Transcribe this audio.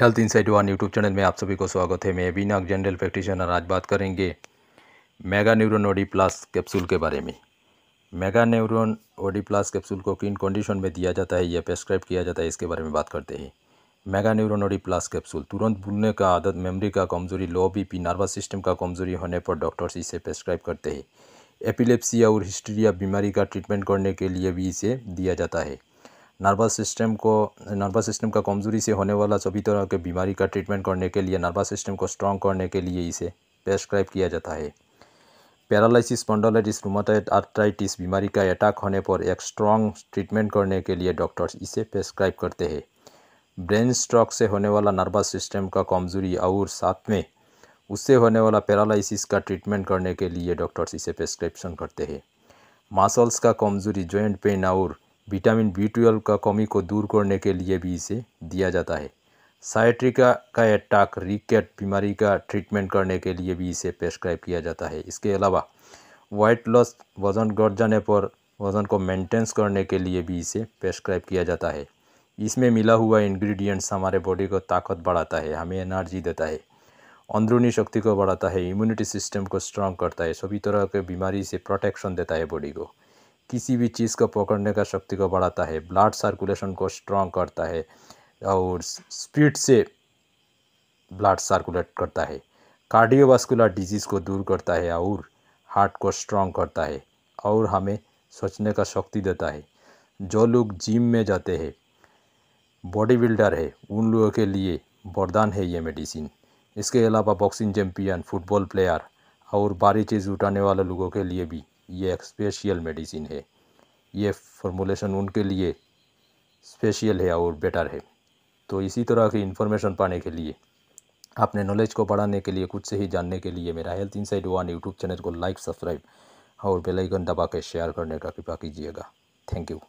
health insight one YouTube channel में आप सभी को स्वागत है मैं अभिनाग जनरल प्रैक्टिशनर आज बात करेंगे mega neuron OD plus capsule के बारे में mega neuron OD plus capsule को किन कंडीशन में दिया जाता है या प्रेस्क्राइब किया जाता है इसके बारे में बात करते हैं mega neuron OD plus capsule तुरंत भूलने का आदत मेमरी का कमजोरी लो बी नर्वस सिस्टम का कमजोरी होने पर डॉक्टर्स इसे प्रेस्क्राइब करते हैं एपिलेप्सी और हिस्टीरिया बीमारी का ट्रीटमेंट करने के लिए भी इसे दिया जाता है नर्वस सिस्टम को नर्वस सिस्टम का कमज़ोरी से होने वाला सभी तरह के बीमारी का ट्रीटमेंट करने के लिए नर्वस सिस्टम को स्ट्रॉन्ग करने के लिए इसे प्रेस्क्राइब किया जाता है पैरालिसिस स्पॉन्डोलाइटिस रूमाटॉइड आर्थराइटिस बीमारी का अटैक होने पर एक स्ट्रॉन्ग ट्रीटमेंट करने के लिए डॉक्टर्स इसे प्रेस्क्राइब करते हैं ब्रेन स्ट्रोक से होने वाला नर्वस सिस्टम का कमज़ोरी और साथ में उससे होने वाला पैरालिसिस का ट्रीटमेंट करने के लिए डॉक्टर्स इसे प्रेस्क्रिप्शन करते हैं मासल्स का कमज़ोरी जॉइंट पेन और विटामिन बी ट्वेल्व का कमी को दूर करने के लिए भी इसे दिया जाता है साइट्रिका का अटैक रिकेट बीमारी का ट्रीटमेंट करने के लिए भी इसे प्रेस्क्राइब किया जाता है इसके अलावा वाइट लॉस वज़न घट जाने पर वज़न को मेंटेन्स करने के लिए भी इसे प्रेस्क्राइब किया जाता है इसमें मिला हुआ इन्ग्रीडियंट्स हमारे बॉडी को ताकत बढ़ाता है हमें एनर्जी देता है अंदरूनी शक्ति को बढ़ाता है इम्यूनिटी सिस्टम को स्ट्रांग करता है सभी तरह के बीमारी से प्रोटेक्शन देता है बॉडी को किसी भी चीज़ को पकड़ने का शक्ति को बढ़ाता है ब्लड सर्कुलेशन को स्ट्रॉन्ग करता है और स्पीड से ब्लड सर्कुलेट करता है कार्डियोवास्कुलर डिजीज़ को दूर करता है और हार्ट को स्ट्रॉन्ग करता है और हमें सोचने का शक्ति देता है जो लोग जिम में जाते हैं बॉडी बिल्डर है उन लोगों के लिए वरदान है ये मेडिसिन इसके अलावा बॉक्सिंग चैम्पियन फुटबॉल प्लेयर और बारी चीज़ उठाने वाले लोगों के लिए भी ये एक स्पेशल मेडिसिन है ये फॉर्मूलेशन उनके लिए स्पेशल है और बेटर है तो इसी तरह की इन्फॉर्मेशन पाने के लिए अपने नॉलेज को बढ़ाने के लिए कुछ से ही जानने के लिए मेरा health side one YouTube channel को लाइक सब्सक्राइब और बेलाइकन दबा के शेयर करने का कृपा कीजिएगा थैंक यू